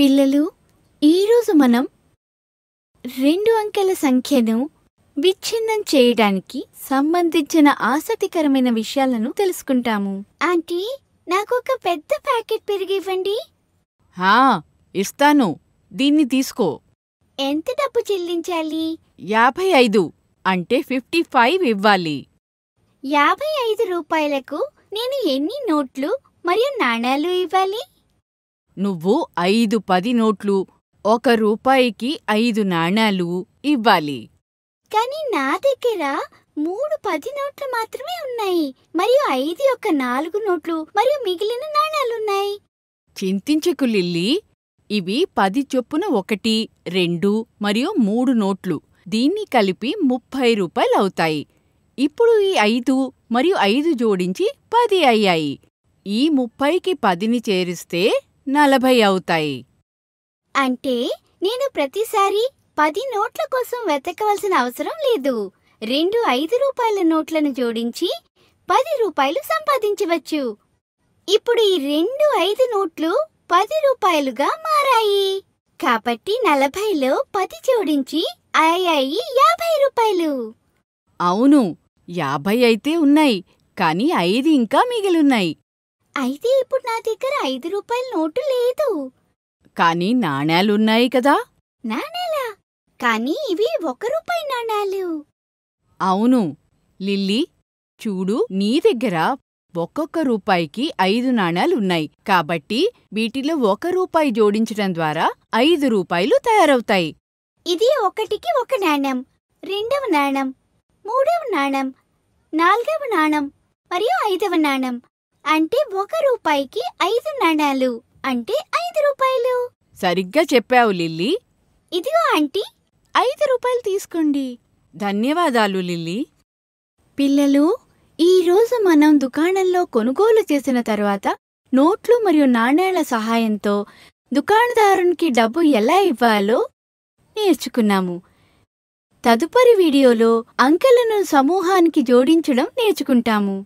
పిల్లలు ఈరోజు మనం రెండు అంకెల సంఖ్యను విచ్ఛిన్నం చేయడానికి సంబంధించిన ఆసక్తికరమైన విషయాలను తెలుసుకుంటాము ఆంటీ నాకు ఒక పెద్ద ప్యాకెట్ పెరిగి ఇవ్వండి హా ఇస్తాను దీన్ని తీసుకో ఎంత డబ్బు చెల్లించాలి యాభై ఐదు అంటే ఫిఫ్టీ ఫైవ్ ఇవ్వాలి యాభై ఐదు రూపాయలకు నేను ఎన్ని నోట్లు మరియు నాణాలు ఇవ్వాలి నువ్వు ఐదు పది నోట్లు ఒక రూపాయికి ఐదు నాణాలు ఇవ్వాలి కానీ నా దగ్గర మూడు పది నోట్లు మాత్రమే ఉన్నాయి మరియు ఐదు యొక్క నాలుగు నోట్లు మరియు మిగిలిన నాణాలున్నాయి చింతించకు లిల్లీ ఇవి పది చొప్పున ఒకటి రెండు మరియు మూడు నోట్లు దీన్ని కలిపి ముప్పై రూపాయలవుతాయి ఇప్పుడు ఈ ఐదు మరియు ఐదు జోడించి పది అయ్యాయి ఈ ముప్పైకి పదిని చేరిస్తే నలభై అవుతాయి అంటే నేను ప్రతిసారి పది నోట్ల కోసం వెతకవలసిన అవసరం లేదు రెండు ఐదు రూపాయల నోట్లను జోడించి పది రూపాయలు సంపాదించవచ్చు ఇప్పుడు ఈ రెండు ఐదు నోట్లు పది రూపాయలుగా మారాయి కాబట్టి నలభైలో పది జోడించి అయ్యాయి యాభై రూపాయలు అవును యాభై అయితే ఉన్నాయి కానీ ఐదు ఇంకా మిగిలున్నాయి అయితే ఇప్పుడు నా దగ్గర ఐదు రూపాయల నోటు లేదు కానీ నాణ్యాలున్నాయి కదా నాణ్యాలా కానీ ఇవి ఒక రూపాయి నాణ్యాలు అవును లిల్లీ చూడు నీ దగ్గర ఒక్కొక్క రూపాయికి ఐదు నాణ్యాలున్నాయి కాబట్టి వీటిలో ఒక రూపాయి జోడించడం ద్వారా ఐదు రూపాయలు తయారవుతాయి ఇది ఒకటికి ఒక నాణ్యం రెండవ నాణం మూడవ నాణం నాలుగవ నాణం మరియు ఐదవ నాణం అంటే ఒక రూపాయికి ఐదు నాణాలు అంటే ఐదు రూపాయలు సరిగ్గా చెప్పావు లిల్లీ ఇదిగో ఆంటీ ఐదు రూపాయలు తీసుకోండి ధన్యవాదాలు లిల్లీ పిల్లలు ఈరోజు మనం దుకాణంలో కొనుగోలు చేసిన తర్వాత నోట్లు మరియు నాణేల సహాయంతో దుకాణదారునికి డబ్బు ఎలా ఇవ్వాలో నేర్చుకున్నాము తదుపరి వీడియోలో అంకెలను సమూహానికి జోడించడం నేర్చుకుంటాము